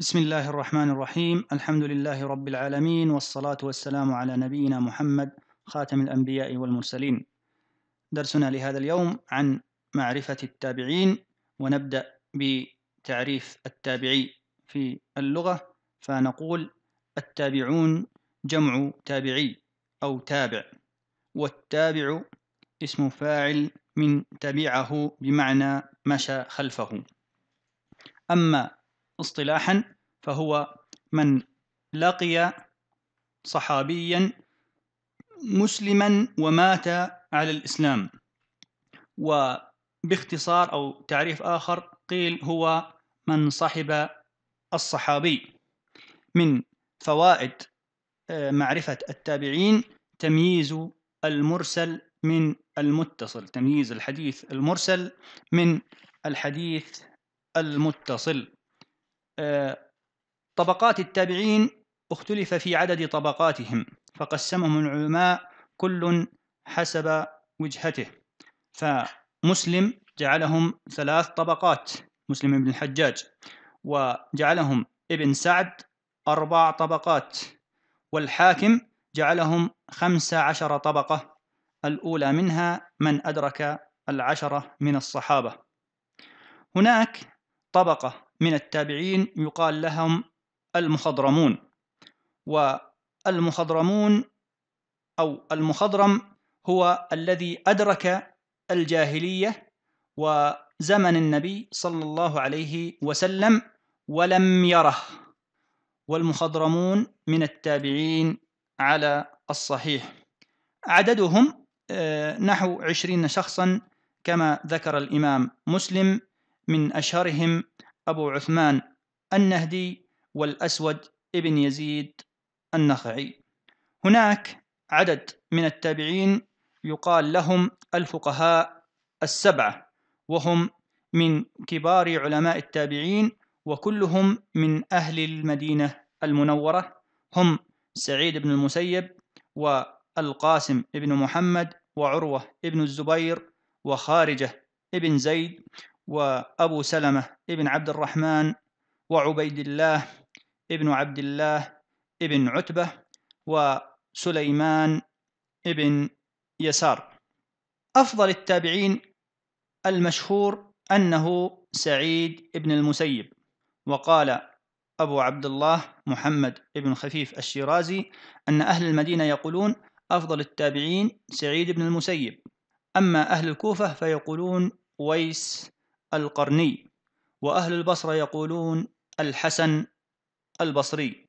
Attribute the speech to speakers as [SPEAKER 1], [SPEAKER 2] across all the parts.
[SPEAKER 1] بسم الله الرحمن الرحيم الحمد لله رب العالمين والصلاة والسلام على نبينا محمد خاتم الأنبياء والمرسلين درسنا لهذا اليوم عن معرفة التابعين ونبدأ بتعريف التابعي في اللغة فنقول التابعون جمع تابعي أو تابع والتابع اسم فاعل من تبعه بمعنى مشى خلفه أما اصطلاحا فهو من لقي صحابيا مسلما ومات على الإسلام وباختصار أو تعريف آخر قيل هو من صحب الصحابي من فوائد آه، معرفة التابعين تمييز المرسل من المتصل تمييز الحديث المرسل من الحديث المتصل طبقات التابعين اختلف في عدد طبقاتهم فقسمهم العلماء كل حسب وجهته فمسلم جعلهم ثلاث طبقات مسلم بن الحجاج وجعلهم ابن سعد أربع طبقات والحاكم جعلهم خمس عشر طبقة الأولى منها من أدرك العشرة من الصحابة هناك طبقة من التابعين يقال لهم المخضرمون والمخضرمون أو المخضرم هو الذي أدرك الجاهلية وزمن النبي صلى الله عليه وسلم ولم يره والمخضرمون من التابعين على الصحيح عددهم آه، نحو عشرين شخصا كما ذكر الإمام مسلم من أشهرهم أبو عثمان النهدي والأسود ابن يزيد النخعي هناك عدد من التابعين يقال لهم الفقهاء السبعة وهم من كبار علماء التابعين وكلهم من أهل المدينة المنورة هم سعيد بن المسيب والقاسم بن محمد وعروة بن الزبير وخارجة بن زيد وأبو سلمة ابن عبد الرحمن وعبيد الله ابن عبد الله ابن عتبة وسليمان ابن يسار أفضل التابعين المشهور أنه سعيد ابن المسيب وقال أبو عبد الله محمد بن خفيف الشيرازي أن أهل المدينة يقولون أفضل التابعين سعيد بن المسيب أما أهل الكوفة فيقولون ويس القرني وأهل البصرة يقولون الحسن البصري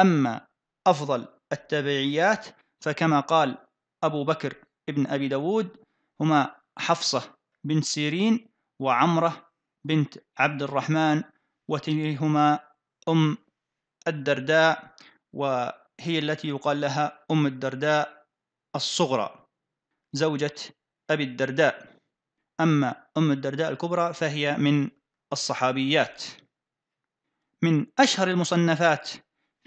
[SPEAKER 1] أما أفضل التبعيات فكما قال أبو بكر ابن أبي داود هما حفصة بنت سيرين وعمرة بنت عبد الرحمن وتليهما أم الدرداء وهي التي يقال لها أم الدرداء الصغرى زوجة أبي الدرداء أما أم الدرداء الكبرى فهي من الصحابيات من أشهر المصنفات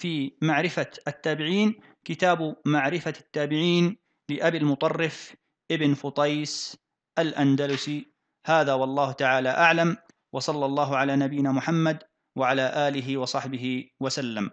[SPEAKER 1] في معرفة التابعين كتاب معرفة التابعين لأبي المطرف ابن فطيس الأندلسي هذا والله تعالى أعلم وصلى الله على نبينا محمد وعلى آله وصحبه وسلم